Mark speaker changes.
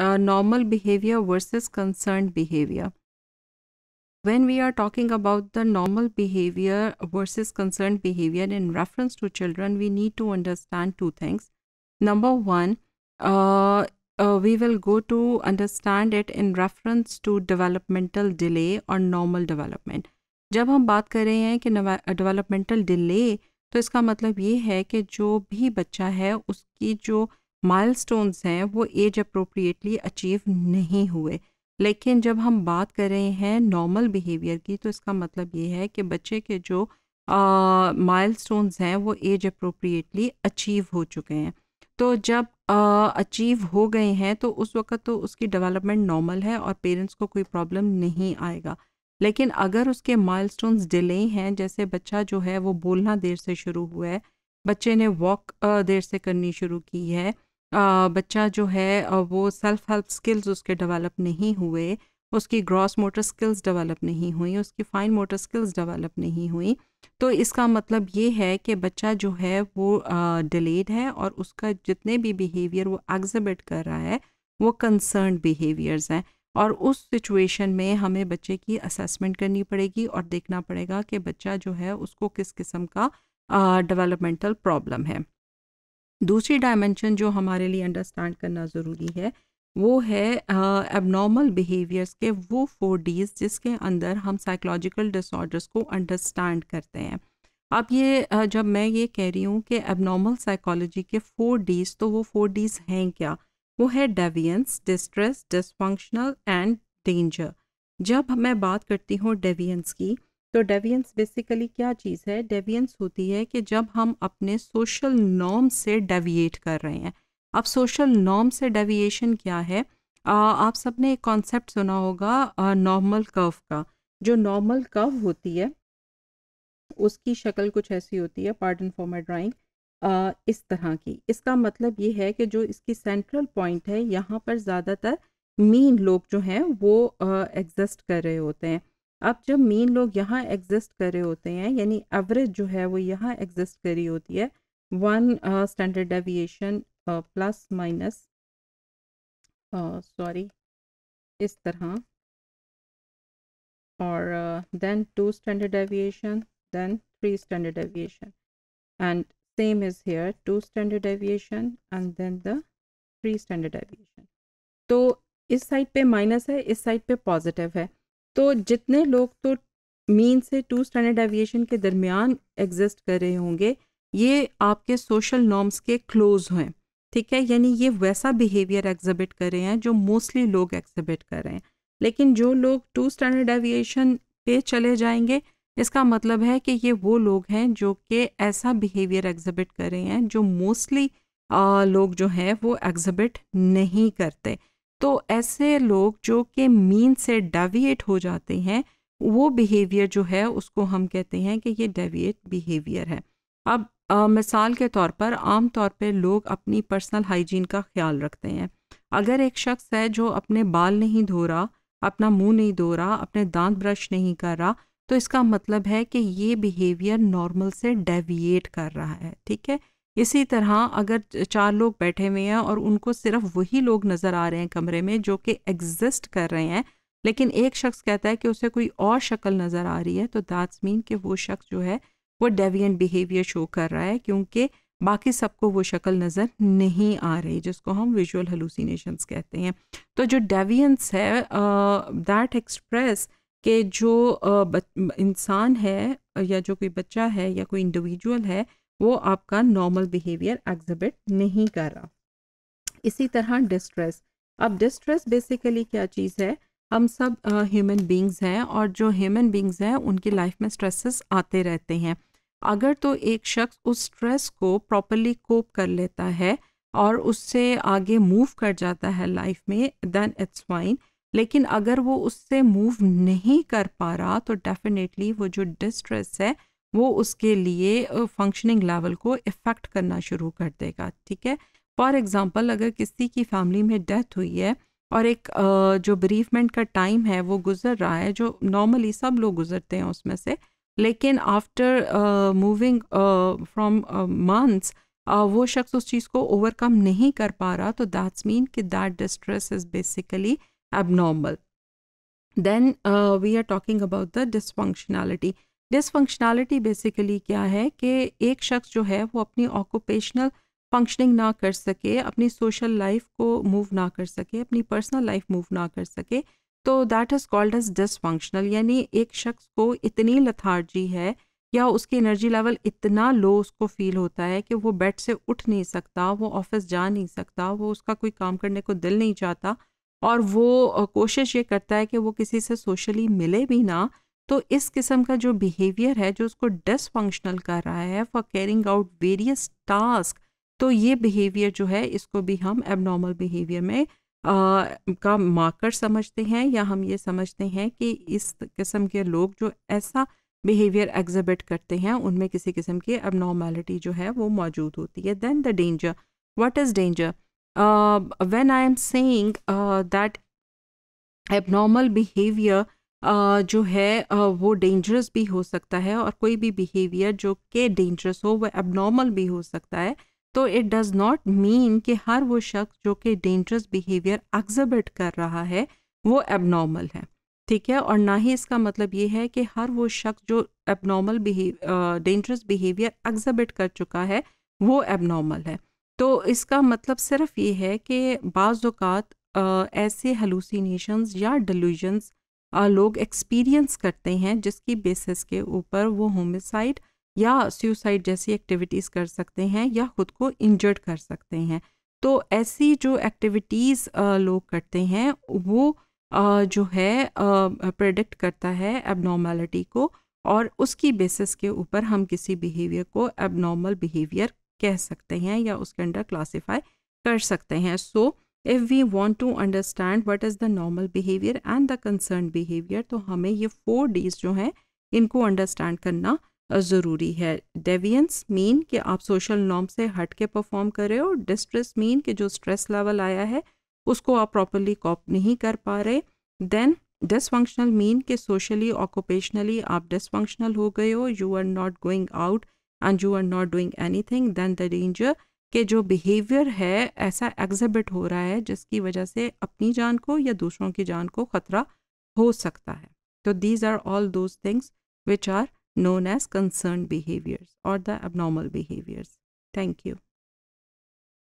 Speaker 1: uh, normal behavior versus concerned behavior. When we are talking about the normal behavior versus concerned behavior in reference to children, we need to understand two things. Number one, uh, uh, we will go to understand it in reference to developmental delay or normal development. जब हम बात कर रहे हैं कि uh, developmental delay, तो इसका मतलब ये है कि जो भी बच्चा है उसकी जो माइलस्टोन्स हैं वो एज अप्रोप्रिएटली अचीव नहीं हुए लेकिन जब हम बात कर रहे हैं नॉर्मल बिहेवियर की तो इसका मतलब ये है कि बच्चे के जो माइल uh, हैं वो एज अप्रोप्रिएटली अचीव हो चुके हैं तो जब अचीव uh, हो गए हैं तो उस वक्त तो उसकी डेवलपमेंट नॉर्मल है और पेरेंट्स को कोई प्रॉब्लम नहीं आएगा लेकिन अगर उसके स्टोन्स डिले हैं जैसे बच्चा जो है वो बोलना देर से शुरू हुआ है बच्चे ने वॉक uh, देर से करनी शुरू की है बच्चा जो है वो सेल्फ हेल्प स्किल्स उसके डेवलप नहीं हुए उसकी ग्रॉस मोटर स्किल्स डेवलप नहीं हुई उसकी फाइन मोटर स्किल्स डेवलप नहीं हुई तो इसका मतलब ये है कि बच्चा जो है वो डिलेड है और उसका जितने भी बिहेवियर वो एग्जिबिट कर रहा है वो कंसर्न बिहेवियर्स हैं और उस सिचुएशन में हमें बच्चे की असेसमेंट करनी पड़ेगी और देखना पड़ेगा कि बच्चा जो है उसको किस किस्म का डेवलपमेंटल प्रॉब्लम है दूसरी डायमेंशन जो हमारे लिए अंडरस्टैंड करना ज़रूरी है वो है एबनॉर्मल बिहेवियर्स के वो फोर डीज जिसके अंदर हम साइकोलॉजिकल डिसऑर्डर्स को अंडरस्टैंड करते हैं अब ये uh, जब मैं ये कह रही हूँ कि एबनॉर्मल साइकोलॉजी के फोर डीज तो वो फोर डीज हैं क्या वो है deviance distress dysfunctional and danger जब मैं बात करती हूँ डेवियंस की तो डेवियंस बेसिकली क्या चीज़ है डेवियंस होती है कि जब हम अपने सोशल नॉर्म से डेविएट कर रहे हैं अब सोशल नॉर्म से डेविएशन क्या है आ, आप सबने एक कॉन्सेप्ट सुना होगा नॉर्मल कर्व का जो नॉर्मल कर्व होती है उसकी शक्ल कुछ ऐसी होती है पार्टन फॉर माई ड्राइंग इस तरह की इसका मतलब ये है कि जो इसकी सेंट्रल पॉइंट है यहाँ पर ज़्यादातर मीन लोग जो हैं वो एग्जिस्ट कर रहे होते हैं अब जब मीन लोग यहाँ एग्जिस्ट कर रहे होते हैं यानी एवरेज जो है वो यहाँ एग्जिस्ट करी होती है one standard deviation plus minus sorry इस तरह और then two standard deviation then three standard deviation and same is here two standard deviation and then the three standard deviation तो इस साइड पे माइनस है इस साइड पे पॉजिटिव है तो जितने लोग तो मीन से टू स्टैंडर्ड एविएशन के दरमियान एग्जिस्ट कर रहे होंगे ये आपके सोशल नॉर्म्स के क्लोज हैं ठीक है यानी ये वैसा बिहेवियर एग्जिबिट कर रहे हैं जो मोस्टली लोग एग्जिबिट कर रहे हैं लेकिन जो लोग टू स्टैंडर्ड एविएशन पे चले जाएंगे इसका मतलब है कि ये वो लोग हैं जो कि ऐसा बिहेवियर एग्जिबिट कर रहे हैं जो मोस्टली लोग जो हैं वो एग्जिबिट नहीं करते तो ऐसे लोग जो कि मीन से डेविएट हो जाते हैं वो बिहेवियर जो है उसको हम कहते हैं कि ये डेविएट बिहेवियर है अब आ, मिसाल के तौर पर आम तौर पे लोग अपनी पर्सनल हाइजीन का ख्याल रखते हैं अगर एक शख्स है जो अपने बाल नहीं धो रहा अपना मुंह नहीं धो रहा अपने दांत ब्रश नहीं कर रहा तो इसका मतलब है कि ये बिहेवियर नॉर्मल से डेविएट कर रहा है ठीक है इसी तरह अगर चार लोग बैठे हुए हैं और उनको सिर्फ वही लोग नज़र आ रहे हैं कमरे में जो कि एग्जिस्ट कर रहे हैं लेकिन एक शख्स कहता है कि उसे कोई और शक्ल नज़र आ रही है तो दैट्स मीन कि वो शख्स जो है वो डेवियंट बिहेवियर शो कर रहा है क्योंकि बाकी सबको वो शक्ल नज़र नहीं आ रही जिसको हम विजुअल हलूसिनेशंस कहते हैं तो जो डेवियंस है दैट एक्सप्रेस के जो इंसान है या जो कोई बच्चा है या कोई इंडिविजुअल है वो आपका नॉर्मल बिहेवियर एग्जिबिट नहीं कर रहा इसी तरह डिस्ट्रेस अब डिस्ट्रेस बेसिकली क्या चीज़ है हम सब ह्यूमन uh, बींग्स हैं और जो ह्यूमन बींग्स हैं उनकी लाइफ में स्ट्रेसेस आते रहते हैं अगर तो एक शख्स उस स्ट्रेस को प्रॉपरली कोप कर लेता है और उससे आगे मूव कर जाता है लाइफ में देन इट्स फाइन लेकिन अगर वो उससे मूव नहीं कर पा रहा तो डेफिनेटली वो जो डिस्ट्रेस है वो उसके लिए फंक्शनिंग लेवल को इफ़ेक्ट करना शुरू कर देगा ठीक है फॉर एग्ज़ाम्पल अगर किसी की फैमिली में डेथ हुई है और एक जो ब्रीफमेंट का टाइम है वो गुजर रहा है जो नॉर्मली सब लोग गुजरते हैं उसमें से लेकिन आफ्टर मूविंग फ्रॉम मंथ्स वो शख्स उस चीज़ को ओवरकम नहीं कर पा रहा तो दैट्स मीन कि that distress is basically abnormal then we are talking about the dysfunctionality dysfunctionality basically क्या है कि एक शख्स जो है वो अपनी ऑक्यूपेशनल फंक्शनिंग ना कर सके अपनी सोशल लाइफ को मूव ना कर सके अपनी पर्सनल लाइफ मूव ना कर सके तो that is called as dysfunctional यानी एक शख्स को इतनी लथार्जी है या उसकी एनर्जी लेवल इतना लो उसको फील होता है कि वो बेड से उठ नहीं सकता वो ऑफिस जा नहीं सकता वो उसका कोई काम करने को दिल नहीं चाहता और वो कोशिश ये करता है कि वो किसी से सोशली मिले भी ना तो इस किस्म का जो बिहेवियर है जो उसको डिसफंक्शनल कर रहा है for carrying out various task तो ये बिहेवियर जो है इसको भी हम एबनॉर्मल बिहेवियर में आ, का मार्कर समझते हैं या हम ये समझते हैं कि इस किस्म के लोग जो ऐसा बिहेवियर एग्जिबिट करते हैं उनमें किसी किस्म की एबनॉर्मेलिटी जो है वो मौजूद होती है then the danger what is danger when I am saying that abnormal behaviour जो है वो डेंजरस भी हो सकता है और कोई भी बिहेवियर जो के डेंजरस हो वह एबनॉर्मल भी हो सकता है तो इट डज़ नॉट मीन कि हर वो शख्स जो कि डेंजरस बिहेवियर एग्जिबिट कर रहा है वो एबनॉर्मल है ठीक है और ना ही इसका मतलब ये है कि हर वो शख्स जो एबनॉर्मल डेंजरस बिहेवियर एग्जिबिट कर चुका है वो एबनॉर्मल है तो इसका मतलब सिर्फ ये है कि बाज़ात ऐसे हलूसीनेशंस या डिलूजन्स लोग एक्सपीरियंस करते हैं जिसकी बेसिस के ऊपर वो होमिसाइड या सुसाइड जैसी एक्टिविटीज़ कर सकते हैं या ख़ुद को इंजर्ड कर सकते हैं तो ऐसी जो एक्टिविटीज़ लोग करते हैं वो आ, जो है प्रेडिक्ट करता है एबनॉर्मेलिटी को और उसकी बेसिस के ऊपर हम किसी बिहेवियर को एबनॉर्मल बिहेवियर कह सकते हैं या उसके अंडर क्लासिफाई कर सकते हैं so so, if we want to understand what is the normal behaviour and the concern behaviour तो हमें ये फोर डीज जो हैं इनको अंडरस्टैंड करना ज़रूरी है डेवियंस मीन कि आप सोशल नॉर्म से हट के परफॉर्म कर रहे हो डिस्ट्रेस मीन कि जो स्ट्रेस लेवल आया है उसको आप प्रॉपरली कॉप नहीं कर पा रहे देन डिसफंक्शनल मीन कि सोशली ऑक्यूपेशनली आप डिसफंक्शनल हो गए हो you are not going out and you are not doing any thing then the danger कि जो बिहेवियर है ऐसा एग्जिबिट हो रहा है जिसकी वजह से अपनी जान को या दूसरों की जान को ख़तरा हो सकता है तो these are all those things which are known as concern behaviours और the abnormal behaviours thank you